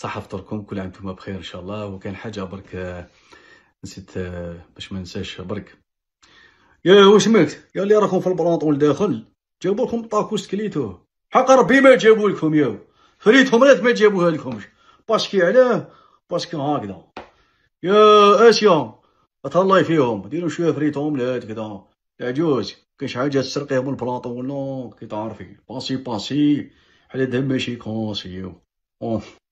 صح فطوركم كل عام وانتم بخير ان شاء الله وكان حاجه برك آه، نسيت آه، باش ما ننساش برك يا واش مالك يا اللي راكم في البلاطو لداخل جابوا لكم طاكوس كليتوه حق ربي ما جابوا لكم يا فريتهم ريت ما جابوها لكمش باسكي علاه باسكي هكذا يا اسيا تهلاي فيهم ديروا شويه فريتهم لا كذا كاين شي حاجه تسرقيهم من البلاطو ولا كي تعرفي باسي باسي على دم ماشي كونسيو اوف